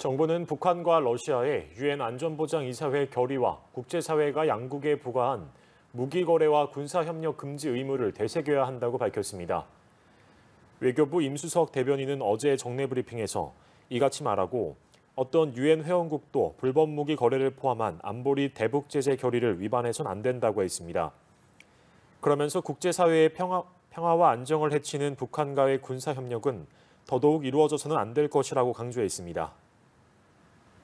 정부는 북한과 러시아의 유엔 안전보장이사회 결의와 국제사회가 양국에 부과한 무기 거래와 군사 협력 금지 의무를 되새겨야 한다고 밝혔습니다. 외교부 임수석 대변인은 어제 정례 브리핑에서 이같이 말하고 어떤 유엔 회원국도 불법 무기 거래를 포함한 안보리 대북 제재 결의를 위반해선 안 된다고 했습니다. 그러면서 국제사회의 평화, 평화와 안정을 해치는 북한과의 군사 협력은 더더욱 이루어져서는 안 될 것이라고 강조했습니다.